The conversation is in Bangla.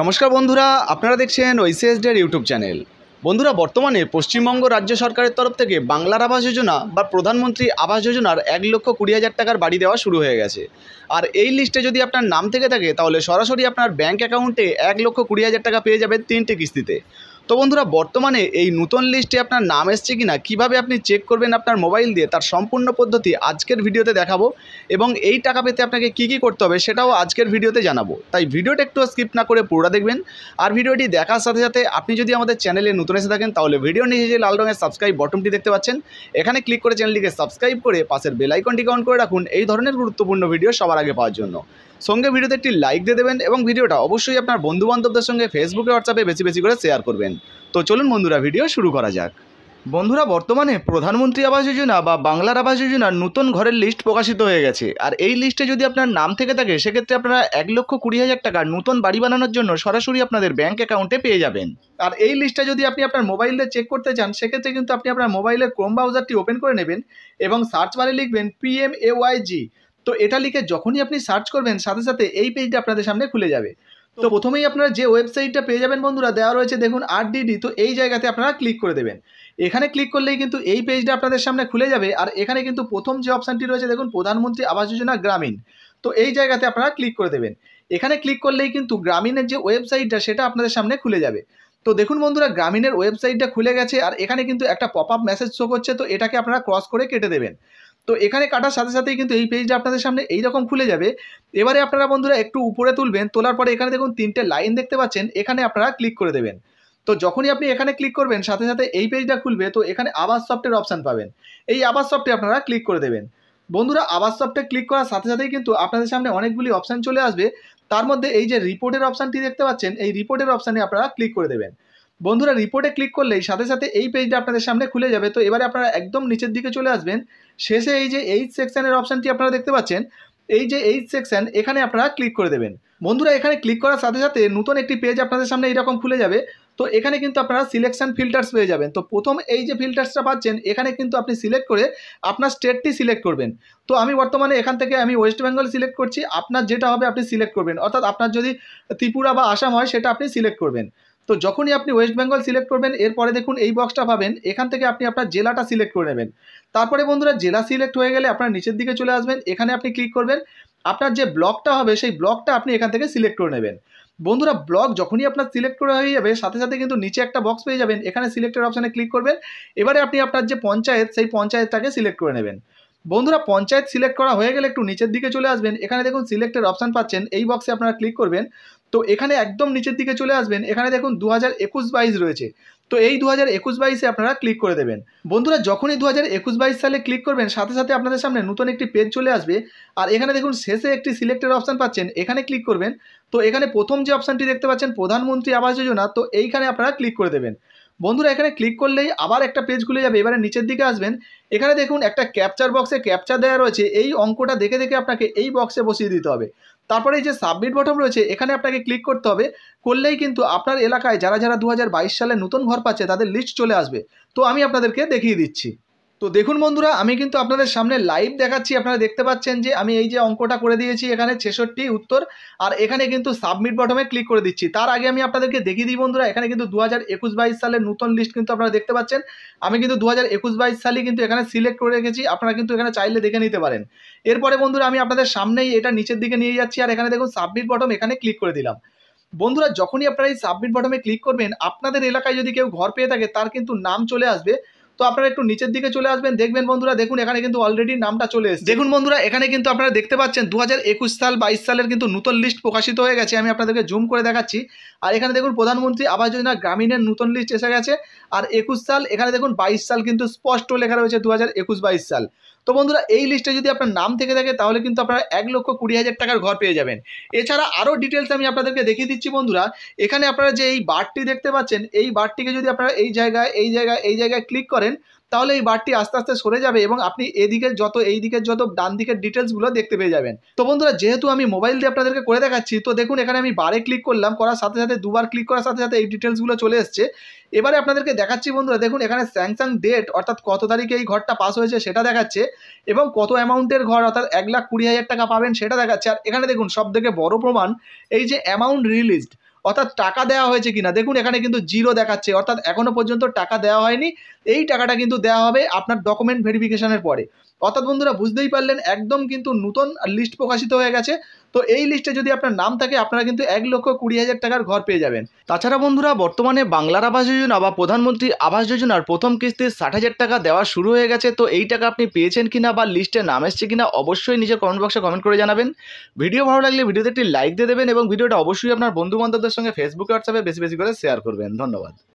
নমস্কার বন্ধুরা আপনারা দেখছেন ওইসিএসডের ইউটিউব চ্যানেল বন্ধুরা বর্তমানে পশ্চিমবঙ্গ রাজ্য সরকারের তরফ থেকে বাংলার আবাস যোজনা বা প্রধানমন্ত্রী আবাস যোজনার এক লক্ষ কুড়ি হাজার টাকার বাড়ি দেওয়া শুরু হয়ে গেছে আর এই লিস্টে যদি আপনার নাম থেকে থাকে তাহলে সরাসরি আপনার ব্যাঙ্ক অ্যাকাউন্টে এক লক্ষ কুড়ি হাজার টাকা পেয়ে যাবেন তিনটি কিস্তিতে তো বন্ধুরা বর্তমানে এই নতুন লিস্টে আপনার নাম এসছে কি না কীভাবে আপনি চেক করবেন আপনার মোবাইল দিয়ে তার সম্পূর্ণ পদ্ধতি আজকের ভিডিওতে দেখাবো এবং এই টাকা পেতে আপনাকে কি কি করতে হবে সেটাও আজকের ভিডিওতে জানাবো তাই ভিডিওটা একটু স্কিপ না করে পুরোটা দেখবেন আর ভিডিওটি দেখার সাথে সাথে আপনি যদি আমাদের চ্যানেলে নতুন এসে থাকেন তাহলে ভিডিও নিচে যে লাল রঙের সাবস্ক্রাইব বটনটি দেখতে পাচ্ছেন এখানে ক্লিক করে চ্যানেলটিকে সাবস্ক্রাইব করে পাশের বেলাইকনটিকে অন করে রাখুন এই ধরনের গুরুত্বপূর্ণ ভিডিও সবার আগে পাওয়ার জন্য সঙ্গে ভিডিওতে একটি লাইক দিয়ে দেবেন এবং ভিডিওটা অবশ্যই আপনার বন্ধুবান্ধবদের সঙ্গে ফেসবুকে হোয়াটসঅ্যাপে বেশি বেশি করে শেয়ার করবেন তো চলুন বন্ধুরা ভিডিও শুরু করা যাক বন্ধুরা বর্তমানে প্রধানমন্ত্রী আবাস যোজনা বা বাংলার আবাস যোজনার নতুন ঘরের লিস্ট প্রকাশিত হয়ে গেছে আর এই লিস্টে যদি আপনার নাম থেকে থাকে সেক্ষেত্রে আপনারা এক লক্ষ কুড়ি হাজার টাকা নতুন বাড়ি বানানোর জন্য সরাসরি আপনাদের ব্যাঙ্ক অ্যাকাউন্টে পেয়ে যাবেন আর এই লিস্টটা যদি আপনি আপনার মোবাইলে চেক করতে চান সেক্ষেত্রে কিন্তু আপনি আপনার মোবাইলের ক্রোম ব্রাউজারটি ওপেন করে নেবেন এবং সার্চ বারে লিখবেন পিএমএওয়াইজি তো এটা লিখে যখনই আপনি সার্চ করবেন সাথে সাথে এই পেজটা আপনাদের সামনে খুলে যাবে তো প্রথমেই আপনারা যে ওয়েবসাইটটা পেয়ে যাবেন বন্ধুরা দেওয়া রয়েছে দেখুন আর ডিডি তো এই জায়গাতে আপনারা ক্লিক করে দেবেন এখানে ক্লিক করলেই কিন্তু এই পেজটা আপনাদের সামনে খুলে যাবে আর এখানে কিন্তু প্রথম যে অপশানটি রয়েছে দেখুন প্রধানমন্ত্রী আবাস যোজনা গ্রামীণ তো এই জায়গাতে আপনারা ক্লিক করে দেবেন এখানে ক্লিক করলেই কিন্তু গ্রামীণের যে ওয়েবসাইটটা সেটা আপনাদের সামনে খুলে যাবে তো দেখুন বন্ধুরা গ্রামীণের ওয়েবসাইটটা খুলে গেছে আর এখানে কিন্তু একটা পপ আপ মেসেজ শো করছে তো এটাকে আপনারা ক্রস করে কেটে দেবেন তো এখানে কাটার সাথে সাথেই কিন্তু এই পেজটা আপনাদের সামনে এই রকম খুলে যাবে এবারে আপনারা বন্ধুরা একটু উপরে তুলবেন তোলার পরে এখানে দেখুন তিনটে লাইন দেখতে পাচ্ছেন এখানে আপনারা ক্লিক করে দেবেন তো যখনই আপনি এখানে ক্লিক করবেন সাথে সাথে এই পেজটা খুলবে তো এখানে আবাস সফটের অপশান পাবেন এই আবাস সফটে আপনারা ক্লিক করে দেবেন বন্ধুরা আবাস সফটে ক্লিক করার সাথে সাথেই কিন্তু আপনাদের সামনে অনেকগুলি অপশান চলে আসবে তার মধ্যে এই যে রিপোর্টের অপশানটি দেখতে পাচ্ছেন এই রিপোর্টের অপশানে আপনারা ক্লিক করে দেবেন বন্ধুরা রিপোর্টে ক্লিক করলেই সাথে সাথে এই পেজটা আপনাদের সামনে খুলে যাবে তো এবারে আপনারা একদম নিচের দিকে চলে আসবেন শেষে এই যে এইচ সেকশানের অপশানটি আপনারা দেখতে পাচ্ছেন এই যে এইচ সেকশান এখানে আপনারা ক্লিক করে দেবেন বন্ধুরা এখানে ক্লিক করার সাথে সাথে নতুন একটি পেজ আপনাদের সামনে এইরকম খুলে যাবে তো এখানে কিন্তু আপনারা সিলেকশন ফিল্টার্স পেয়ে যাবেন তো প্রথম এই যে ফিল্টার্সটা পাচ্ছেন এখানে কিন্তু আপনি সিলেক্ট করে আপনার স্টেটটি সিলেক্ট করবেন তো আমি বর্তমানে এখান থেকে আমি ওয়েস্ট বেঙ্গল সিলেক্ট করছি আপনার যেটা হবে আপনি সিলেক্ট করবেন অর্থাৎ আপনার যদি ত্রিপুরা বা আসাম হয় সেটা আপনি সিলেক্ট করবেন তো যখনই আপনি ওয়েস্ট বেঙ্গল সিলেক্ট করবেন এরপরে দেখুন এই বক্সটা পাবেন এখান থেকে আপনি আপনার জেলাটা সিলেক্ট করে নেবেন তারপরে বন্ধুরা জেলা সিলেক্ট হয়ে গেলে আপনার নিচের দিকে চলে আসবেন এখানে আপনি ক্লিক করবেন আপনার যে ব্লকটা হবে সেই ব্লকটা আপনি এখান থেকে সিলেক্ট করে নেবেন বন্ধুরা ব্লক যখনই আপনার সিলেক্ট করা হয়ে যাবে সাথে সাথে কিন্তু নিচে একটা বক্স পেয়ে যাবেন এখানে সিলেক্টের অপশানে ক্লিক করবেন এবারে আপনি আপনার যে পঞ্চায়েত সেই পঞ্চায়েতটাকে সিলেক্ট করে নেবেন বন্ধুরা পঞ্চায়েত সিলেক্ট করা হয়ে গেলে একটু নিচের দিকে চলে আসবেন এখানে দেখুন সিলেক্টের অপশান পাচ্ছেন এই বক্সে আপনারা ক্লিক করবেন তো এখানে একদম নিচের দিকে চলে আসবেন এখানে দেখুন দু হাজার একুশ বাইশ রয়েছে তো এই দু হাজার একুশ বাইশে আপনারা ক্লিক করে দেবেন বন্ধুরা যখনই দু হাজার একুশ বাইশ সালে ক্লিক করবেন সাথে সাথে আপনাদের সামনে নতুন একটি পেজ চলে আসবে আর এখানে দেখুন শেষে একটি সিলেক্টেড অপশান পাচ্ছেন এখানে ক্লিক করবেন তো এখানে প্রথম যে অপশানটি দেখতে পাচ্ছেন প্রধানমন্ত্রী আবাস যোজনা তো এইখানে আপনারা ক্লিক করে দেবেন বন্ধুরা এখানে ক্লিক করলেই আবার একটা পেজ খুলে যাবে এবারে নিচের দিকে আসবেন এখানে দেখুন একটা ক্যাপচার বক্সে ক্যাপচার দেওয়া রয়েছে এই অঙ্কটা দেখে দেখে আপনাকে এই বক্সে বসিয়ে দিতে হবে তারপরে এই যে সাবমিট বটম রয়েছে এখানে আপনাকে ক্লিক করতে হবে করলেই কিন্তু আপনার এলাকায় যারা যারা দু সালে নতুন ঘর পাচ্ছে তাদের লিস্ট চলে আসবে তো আমি আপনাদেরকে দেখিয়ে দিচ্ছি তো দেখুন বন্ধুরা আমি কিন্তু আপনাদের সামনে লাইভ দেখাচ্ছি আপনারা দেখতে পাচ্ছেন যে আমি এই যে অঙ্কটা করে দিয়েছি এখানে ছেষট্টি উত্তর আর এখানে কিন্তু সাবমিট বটমে ক্লিক করে দিচ্ছি তার আগে আমি আপনাদেরকে দেখিয়ে দিই বন্ধুরা এখানে কিন্তু দু হাজার একুশ বাইশ সালের নতুন লিস্ট কিন্তু আপনারা দেখতে পাচ্ছেন আমি কিন্তু দু হাজার একুশ বাইশ সালই কিন্তু এখানে সিলেক্ট করে রেখেছি আপনারা কিন্তু এখানে চাইলে দেখে নিতে পারেন এরপরে বন্ধুরা আমি আপনাদের সামনেই এটা নিচের দিকে নিয়ে যাচ্ছি আর এখানে দেখুন সাবমিট বটম এখানে ক্লিক করে দিলাম বন্ধুরা যখনই আপনারা এই সাবমিট বটমে ক্লিক করবেন আপনাদের এলাকায় যদি কেউ ঘর পেয়ে থাকে তার কিন্তু নাম চলে আসবে তো আপনারা একটু নিচের দিকে চলে আসবেন দেখবেন বন্ধুরা দেখুন এখানে কিন্তু অলরেডি নামটা চলে এসেছে দেখুন বন্ধুরা এখানে কিন্তু আপনারা দেখতে পাচ্ছেন দু হাজার সাল বাইশ সালের কিন্তু নতুন লিস্ট প্রকাশিত হয়ে গেছে আমি আপনাদেরকে জুম করে দেখাচ্ছি আর এখানে দেখুন প্রধানমন্ত্রী আবাস যোজনা গ্রামীণের নতুন লিস্ট এসে গেছে আর একুশ সাল এখানে দেখুন বাইশ সাল কিন্তু স্পষ্ট লেখা রয়েছে দু হাজার একুশ বাইশ সাল তো বন্ধুরা এই লিস্টে যদি আপনার নাম থেকে থাকে তাহলে কিন্তু আপনারা এক লক্ষ কুড়ি হাজার টাকার ঘর পেয়ে যাবেন এছাড়া আরও ডিটেলস আমি আপনাদেরকে দেখিয়ে দিচ্ছি বন্ধুরা এখানে আপনারা যে এই বারটি দেখতে পাচ্ছেন এই বারটিকে যদি আপনারা এই জায়গায় এই জায়গায় এই জায়গায় ক্লিক করেন করেন তাহলে এই বারটি আস্তে আস্তে সরে যাবে এবং আপনি এদিকের যত এই দিকের যত ডান দিকের ডিটেলসগুলো দেখতে পেয়ে যাবেন তো বন্ধুরা যেহেতু আমি মোবাইল দিয়ে আপনাদেরকে করে দেখাচ্ছি তো দেখুন এখানে আমি বারে ক্লিক করলাম করার সাথে সাথে দুবার ক্লিক করার সাথে সাথে এই ডিটেলসগুলো চলে এসছে এবারে আপনাদেরকে দেখাচ্ছি বন্ধুরা দেখুন এখানে স্যাংসাং ডেট অর্থাৎ কত তারিখে এই ঘরটা পাস হয়েছে সেটা দেখাচ্ছে এবং কত অ্যামাউন্টের ঘর অর্থাৎ এক লাখ কুড়ি হাজার টাকা পাবেন সেটা দেখাচ্ছে আর এখানে দেখুন সব থেকে বড় প্রমাণ এই যে অ্যামাউন্ট রিলিজড অর্থাৎ টাকা দেওয়া হয়েছে কিনা দেখুন এখানে কিন্তু জিরো দেখাচ্ছে অর্থাৎ এখনও পর্যন্ত টাকা দেওয়া হয়নি এই টাকাটা কিন্তু দেওয়া হবে আপনার ডকুমেন্ট ভেরিফিকেশানের পরে অর্থাৎ বন্ধুরা বুঝতেই পারলেন একদম কিন্তু নতুন লিস্ট প্রকাশিত হয়ে গেছে তো এই লিস্টে যদি আপনার নাম থাকে আপনারা কিন্তু এক লক্ষ কুড়ি হাজার টাকার ঘর পেয়ে যাবেন তাছাড়া বন্ধুরা বর্তমানে বাংলার আবাস যোজনা বা প্রধানমন্ত্রী আবাস যোজনার প্রথম কিস্তি ষাট হাজার টাকা দেওয়া শুরু হয়ে গেছে তো এই টাকা আপনি পেয়েছেন কিনা বা লিস্টে নাম এসছে কিনা অবশ্যই নিজের কমেন্ট বক্সে কমেন্ট করে জানাবেন ভিডিও ভালো লাগলে ভিডিওতে একটি লাইক দিয়ে দেবেন এবং ভিডিওটা অবশ্যই আপনার বন্ধু বান্ধবদের সঙ্গে ফেসবুকে হোয়াটসঅ্যাপে বেশি বেশি করে শেয়ার করবেন ধন্যবাদ